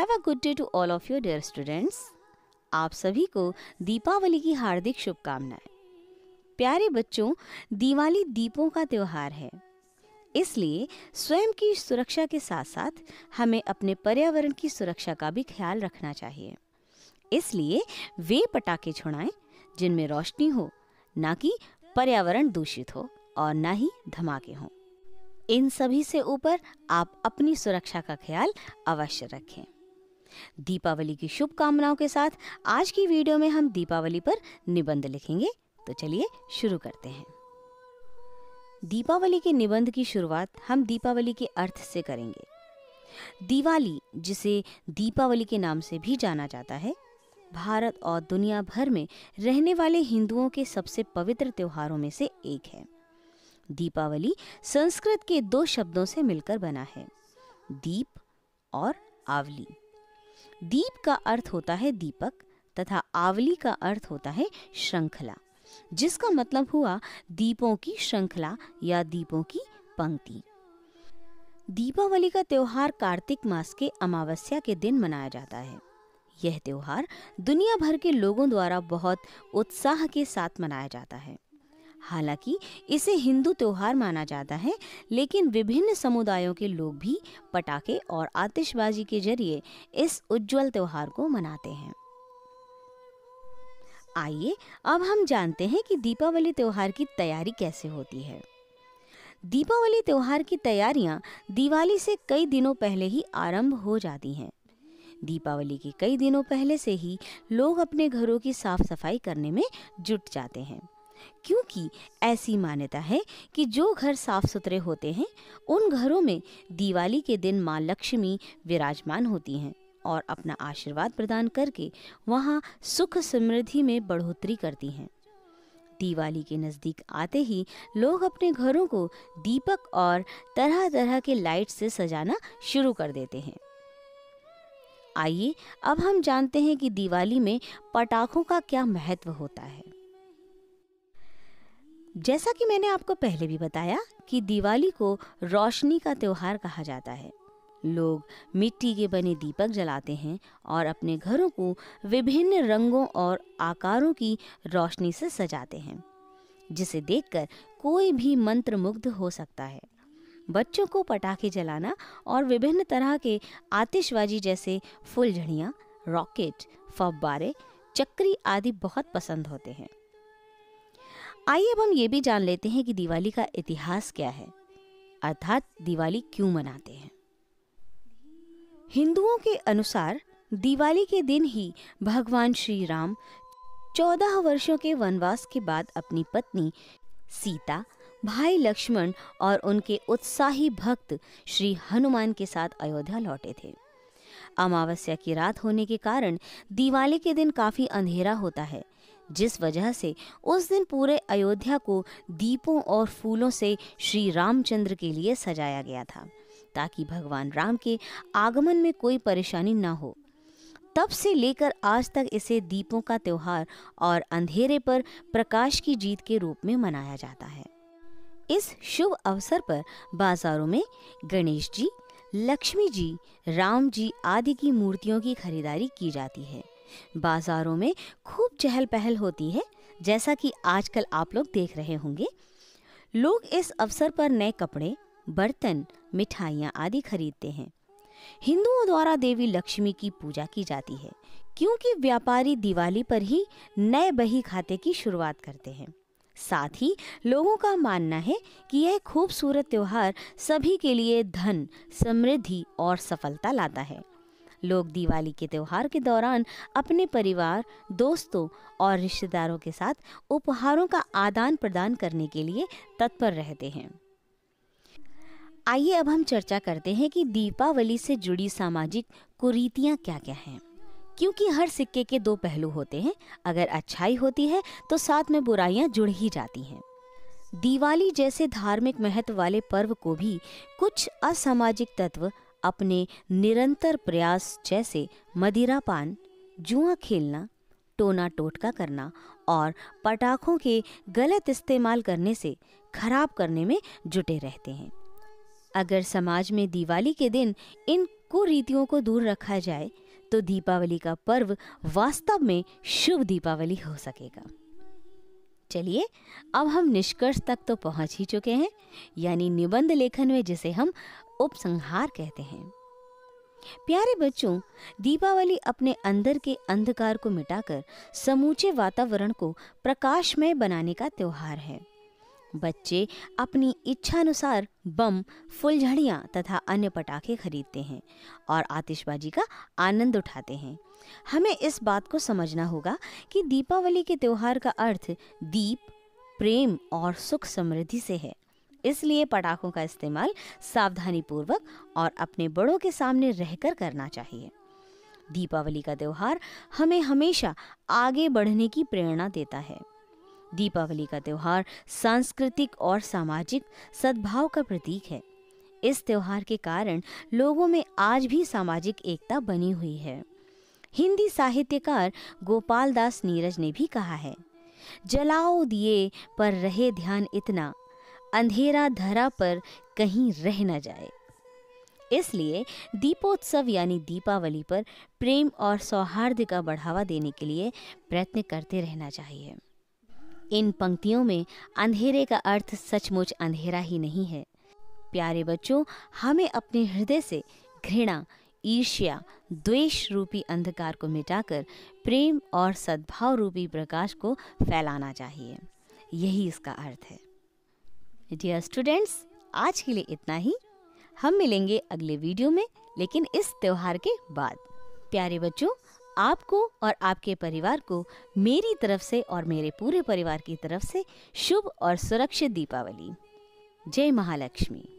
have a good day to all of your dear students आप सभी को दीपावली की हार्दिक शुभकामनाएं प्यारे बच्चों दिवाली दीपों का त्यौहार है इसलिए स्वयं की सुरक्षा के साथ साथ हमें अपने पर्यावरण की सुरक्षा का भी ख्याल रखना चाहिए इसलिए वे पटाखे छुड़ाएं जिनमें रोशनी हो ना कि पर्यावरण दूषित हो और ना ही धमाके हों इन सभी से ऊपर आप अपनी सुरक्षा का ख्याल अवश्य रखें दीपावली की शुभकामनाओं के साथ आज की वीडियो में हम दीपावली पर निबंध लिखेंगे तो चलिए शुरू करते हैं दीपावली के निबंध की शुरुआत हम दीपावली के अर्थ से करेंगे दिवाली जिसे दीपावली के नाम से भी जाना जाता है भारत और दुनिया भर में रहने वाले हिंदुओं के सबसे पवित्र त्योहारों में से एक है दीपावली संस्कृत के दो शब्दों से मिलकर बना है दीप और आवली दीप का अर्थ होता है दीपक तथा आवली का अर्थ होता है श्रृंखला जिसका मतलब हुआ दीपों की श्रृंखला या दीपों की पंक्ति दीपावली का त्यौहार कार्तिक मास के अमावस्या के दिन मनाया जाता है यह त्यौहार दुनिया भर के लोगों द्वारा बहुत उत्साह के साथ मनाया जाता है हालांकि इसे हिंदू त्यौहार माना जाता है लेकिन विभिन्न समुदायों के लोग भी पटाखे और आतिशबाजी के जरिए इस उज्जवल त्यौहार को मनाते हैं आइए अब हम जानते हैं कि दीपावली त्यौहार की तैयारी कैसे होती है दीपावली त्यौहार की तैयारियां दिवाली से कई दिनों पहले ही आरंभ हो जाती हैं दीपावली के कई दिनों पहले से ही लोग अपने घरों की साफ सफाई करने में जुट जाते हैं क्योंकि ऐसी मान्यता है कि जो घर साफ सुथरे होते हैं उन घरों में दिवाली के दिन माँ लक्ष्मी विराजमान होती हैं और अपना आशीर्वाद प्रदान करके वहाँ सुख समृद्धि में बढ़ोतरी करती हैं दिवाली के नज़दीक आते ही लोग अपने घरों को दीपक और तरह तरह के लाइट से सजाना शुरू कर देते हैं आइए अब हम जानते हैं कि दिवाली में पटाखों का क्या महत्व होता है जैसा कि मैंने आपको पहले भी बताया कि दिवाली को रोशनी का त्यौहार कहा जाता है लोग मिट्टी के बने दीपक जलाते हैं और अपने घरों को विभिन्न रंगों और आकारों की रोशनी से सजाते हैं जिसे देखकर कोई भी मंत्रमुग्ध हो सकता है बच्चों को पटाखे जलाना और विभिन्न तरह के आतिशबाजी जैसे फुलझड़ियाँ रॉकेट फब्बारे चक्री आदि बहुत पसंद होते हैं आइए अब हम ये भी जान लेते हैं कि दिवाली का इतिहास क्या है अर्थात दिवाली क्यों मनाते हैं हिंदुओं के अनुसार दिवाली के दिन ही भगवान श्री राम चौदह वर्षों के वनवास के बाद अपनी पत्नी सीता भाई लक्ष्मण और उनके उत्साही भक्त श्री हनुमान के साथ अयोध्या लौटे थे अमावस्या की रात होने के कारण दिवाली के दिन काफ़ी अंधेरा होता है जिस वजह से उस दिन पूरे अयोध्या को दीपों और फूलों से श्री रामचंद्र के लिए सजाया गया था ताकि भगवान राम के आगमन में कोई परेशानी ना हो तब से लेकर आज तक इसे दीपों का त्यौहार और अंधेरे पर प्रकाश की जीत के रूप में मनाया जाता है इस शुभ अवसर पर बाजारों में गणेश जी लक्ष्मी जी राम जी आदि की मूर्तियों की खरीदारी की जाती है बाज़ारों में खूब चहल पहल होती है जैसा कि आजकल आप लोग देख रहे होंगे लोग इस अवसर पर नए कपड़े बर्तन मिठाइयाँ आदि खरीदते हैं हिंदुओं द्वारा देवी लक्ष्मी की पूजा की जाती है क्योंकि व्यापारी दिवाली पर ही नए बही खाते की शुरुआत करते हैं साथ ही लोगों का मानना है कि यह खूबसूरत त्यौहार सभी के लिए धन समृद्धि और सफलता लाता है लोग दिवाली के त्यौहार के दौरान अपने परिवार दोस्तों और रिश्तेदारों के साथ उपहारों का आदान प्रदान करने के लिए तत्पर रहते हैं आइए अब हम चर्चा करते हैं कि दीपावली से जुड़ी सामाजिक कुरीतियाँ क्या क्या हैं क्योंकि हर सिक्के के दो पहलू होते हैं अगर अच्छाई होती है तो साथ में बुराइयां जुड़ ही जाती हैं दिवाली जैसे धार्मिक महत्व वाले पर्व को भी कुछ असामाजिक तत्व अपने निरंतर प्रयास जैसे मदिरापान जुआ खेलना टोना टोटका करना और पटाखों के गलत इस्तेमाल करने से खराब करने में जुटे रहते हैं अगर समाज में दिवाली के दिन इन कुरीतियों को दूर रखा जाए तो दीपावली का पर्व वास्तव में शुभ दीपावली हो सकेगा चलिए अब हम निष्कर्ष तक तो पहुंच ही चुके हैं यानी निबंध लेखन में जिसे हम उपसंहार कहते हैं प्यारे बच्चों दीपावली अपने अंदर के अंधकार को मिटाकर समूचे वातावरण को प्रकाशमय बनाने का त्यौहार है बच्चे अपनी इच्छानुसार बम फुलझड़ियाँ तथा अन्य पटाखे खरीदते हैं और आतिशबाजी का आनंद उठाते हैं हमें इस बात को समझना होगा कि दीपावली के त्यौहार का अर्थ दीप प्रेम और सुख समृद्धि से है इसलिए पटाखों का इस्तेमाल सावधानी पूर्वक और अपने बड़ों के सामने रहकर करना चाहिए दीपावली का त्यौहार हमें हमेशा आगे बढ़ने की प्रेरणा देता है दीपावली का त्यौहार सांस्कृतिक और सामाजिक सद्भाव का प्रतीक है इस त्यौहार के कारण लोगों में आज भी सामाजिक एकता बनी हुई है हिंदी साहित्यकार गोपाल दास नीरज ने भी कहा है जलाओ दिए पर रहे ध्यान इतना अंधेरा धरा पर कहीं रह न जाए इसलिए दीपोत्सव यानी दीपावली पर प्रेम और सौहार्द का बढ़ावा देने के लिए प्रयत्न करते रहना चाहिए इन पंक्तियों में अंधेरे का अर्थ सचमुच अंधेरा ही नहीं है प्यारे बच्चों हमें अपने हृदय से घृणा ईर्ष्या द्वेष रूपी अंधकार को मिटाकर प्रेम और सद्भाव रूपी प्रकाश को फैलाना चाहिए यही इसका अर्थ है डियर स्टूडेंट्स आज के लिए इतना ही हम मिलेंगे अगले वीडियो में लेकिन इस त्यौहार के बाद प्यारे बच्चों आपको और आपके परिवार को मेरी तरफ से और मेरे पूरे परिवार की तरफ से शुभ और सुरक्षित दीपावली जय महालक्ष्मी